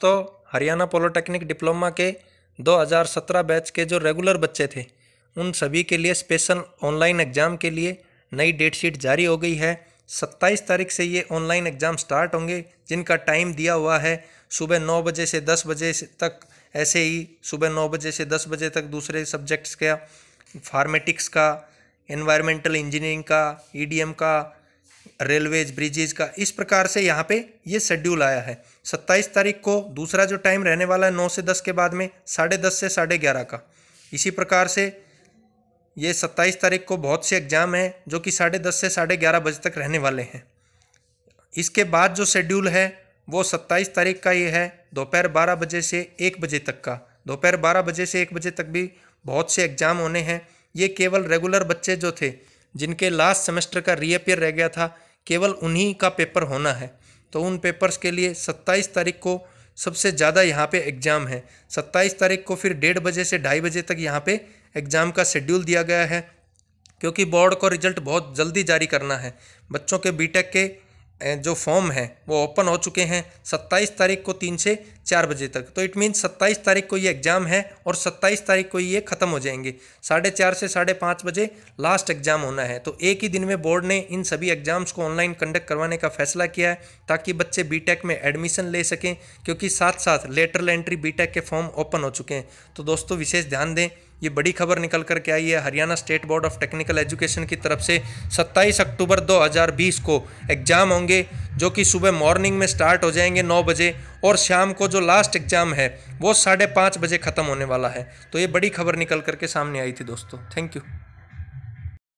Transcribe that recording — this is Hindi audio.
दोस्तों हरियाणा पॉलिटेक्निक डिप्लोमा के 2017 बैच के जो रेगुलर बच्चे थे उन सभी के लिए स्पेशल ऑनलाइन एग्ज़ाम के लिए नई डेट शीट जारी हो गई है 27 तारीख से ये ऑनलाइन एग्ज़ाम स्टार्ट होंगे जिनका टाइम दिया हुआ है सुबह नौ बजे से दस बजे तक ऐसे ही सुबह नौ बजे से दस बजे तक दूसरे सब्जेक्ट्स का फार्मेटिक्स का इन्वायरमेंटल इंजीनियरिंग का ई का रेलवेज ब्रिजेज का इस प्रकार से यहाँ पे ये शेड्यूल आया है सत्ताईस तारीख को दूसरा जो टाइम रहने वाला है नौ से दस के बाद में साढ़े दस से साढ़े ग्यारह का इसी प्रकार से ये सत्ताईस तारीख को बहुत से एग्ज़ाम हैं जो कि साढ़े दस से साढ़े ग्यारह बजे तक रहने वाले हैं इसके बाद जो शेड्यूल है वो सत्ताईस तारीख का ये है दोपहर बारह बजे से एक बजे तक का दोपहर बारह बजे से एक बजे तक भी बहुत से एग्ज़ाम होने हैं ये केवल रेगुलर बच्चे जो थे जिनके लास्ट सेमेस्टर का रीअपियर रह गया था केवल उन्हीं का पेपर होना है तो उन पेपर्स के लिए सत्ताईस तारीख को सबसे ज़्यादा यहाँ पे एग्ज़ाम है सत्ताईस तारीख को फिर डेढ़ बजे से ढाई बजे तक यहाँ पे एग्ज़ाम का शेड्यूल दिया गया है क्योंकि बोर्ड को रिजल्ट बहुत जल्दी जारी करना है बच्चों के बीटेक के जो फॉर्म है वो ओपन हो चुके हैं 27 तारीख को तीन से चार बजे तक तो इट मीन्स 27 तारीख को ये एग्ज़ाम है और 27 तारीख को ये ख़त्म हो जाएंगे साढ़े चार से साढ़े पाँच बजे लास्ट एग्ज़ाम होना है तो एक ही दिन में बोर्ड ने इन सभी एग्ज़ाम्स को ऑनलाइन कंडक्ट करवाने का फैसला किया है ताकि बच्चे बी में एडमिशन ले सकें क्योंकि साथ साथ लेटरल एंट्री बी के फॉर्म ओपन हो चुके हैं तो दोस्तों विशेष ध्यान दें ये बड़ी खबर निकल कर के आई है Haryana State Board of Technical Education की तरफ से 27 अक्टूबर 2020 को एग्ज़ाम होंगे जो कि सुबह मॉर्निंग में स्टार्ट हो जाएंगे 9 बजे और शाम को जो लास्ट एग्ज़ाम है वो साढ़े पाँच बजे ख़त्म होने वाला है तो ये बड़ी खबर निकल करके सामने आई थी दोस्तों थैंक यू